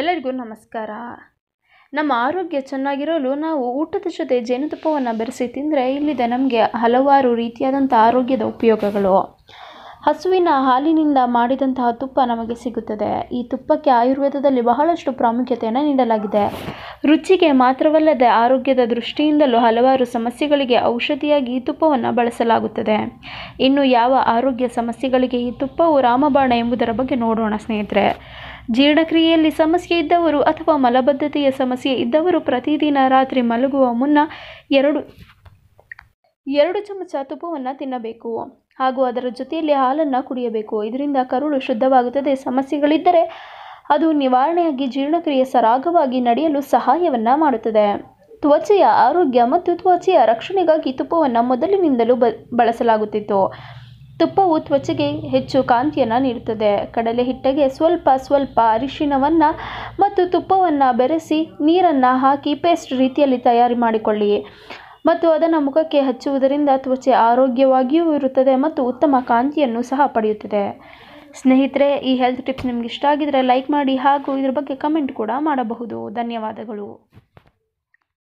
ಎಲ್ಲರಿಗೂ ನಮಸ್ಕಾರ ನಮ್ಮ ಆರೋಗ್ಯ ಚೆನ್ನಾಗಿರಲು ನಾವು ಊಟದ ಜೊತೆ ಜೇನುತುಪ್ಪವನ್ನು ಬೆರೆಸಿ ತಿಂದರೆ ಇಲ್ಲಿದೆ ನಮಗೆ ಹಲವಾರು ರೀತಿಯಾದಂಥ ಆರೋಗ್ಯದ ಉಪಯೋಗಗಳು ಹಸುವಿನ ಹಾಲಿನಿಂದ ಮಾಡಿದಂತಹ ತುಪ್ಪ ನಮಗೆ ಸಿಗುತ್ತದೆ ಈ ತುಪ್ಪಕ್ಕೆ ಆಯುರ್ವೇದದಲ್ಲಿ ಬಹಳಷ್ಟು ಪ್ರಾಮುಖ್ಯತೆಯನ್ನು ನೀಡಲಾಗಿದೆ ರುಚಿಗೆ ಮಾತ್ರವಲ್ಲದೆ ಆರೋಗ್ಯದ ದೃಷ್ಟಿಯಿಂದಲೂ ಹಲವಾರು ಸಮಸ್ಯೆಗಳಿಗೆ ಔಷಧಿಯಾಗಿ ಈ ತುಪ್ಪವನ್ನು ಬಳಸಲಾಗುತ್ತದೆ ಇನ್ನು ಯಾವ ಆರೋಗ್ಯ ಸಮಸ್ಯೆಗಳಿಗೆ ಈ ತುಪ್ಪವು ರಾಮಬಾಣ ಎಂಬುದರ ಬಗ್ಗೆ ನೋಡೋಣ ಸ್ನೇಹಿತರೆ ಜೀರ್ಣಕ್ರಿಯೆಯಲ್ಲಿ ಸಮಸ್ಯೆ ಇದ್ದವರು ಅಥವಾ ಮಲಬದ್ಧತೆಯ ಸಮಸ್ಯೆ ಇದ್ದವರು ಪ್ರತಿದಿನ ರಾತ್ರಿ ಮಲಗುವ ಮುನ್ನ ಎರಡು ಎರಡು ಚಮಚ ತುಪ್ಪವನ್ನು ತಿನ್ನಬೇಕು ಹಾಗೂ ಅದರ ಜೊತೆಯಲ್ಲಿ ಹಾಲನ್ನು ಕುಡಿಯಬೇಕು ಇದರಿಂದ ಕರುಳು ಶುದ್ಧವಾಗುತ್ತದೆ ಸಮಸ್ಯೆಗಳಿದ್ದರೆ ಅದು ನಿವಾರಣೆಯಾಗಿ ಜೀರ್ಣಕ್ರಿಯೆ ಸರಾಗವಾಗಿ ನಡೆಯಲು ಸಹಾಯವನ್ನು ಮಾಡುತ್ತದೆ ತ್ವಚೆಯ ಆರೋಗ್ಯ ಮತ್ತು ತ್ವಚೆಯ ರಕ್ಷಣೆಗಾಗಿ ತುಪ್ಪವನ್ನು ಮೊದಲಿನಿಂದಲೂ ಬಳಸಲಾಗುತ್ತಿತ್ತು ತುಪ್ಪವು ತ್ವಚೆಗೆ ಹೆಚ್ಚು ಕಾಂತಿಯನ್ನು ನೀಡುತ್ತದೆ ಕಡಲೆ ಹಿಟ್ಟಿಗೆ ಸ್ವಲ್ಪ ಸ್ವಲ್ಪ ಅರಿಶಿನವನ್ನು ಮತ್ತು ತುಪ್ಪವನ್ನು ಬೆರೆಸಿ ನೀರನ್ನು ಹಾಕಿ ಪೇಸ್ಟ್ ರೀತಿಯಲ್ಲಿ ತಯಾರಿ ಮಾಡಿಕೊಳ್ಳಿ ಮತ್ತು ಅದನ್ನು ಮುಖಕ್ಕೆ ಹಚ್ಚುವುದರಿಂದ ತ್ವಚೆ ಆರೋಗ್ಯವಾಗಿಯೂ ಇರುತ್ತದೆ ಮತ್ತು ಉತ್ತಮ ಕಾಂತಿಯನ್ನು ಸಹ ಪಡೆಯುತ್ತದೆ ಸ್ನೇಹಿತರೆ ಈ ಹೆಲ್ತ್ ಟಿಪ್ಸ್ ನಿಮ್ಗೆ ಇಷ್ಟ ಆಗಿದ್ರೆ ಲೈಕ್ ಮಾಡಿ ಹಾಗೂ ಇದ್ರ ಬಗ್ಗೆ ಕಮೆಂಟ್ ಕೂಡ ಮಾಡಬಹುದು ಧನ್ಯವಾದಗಳು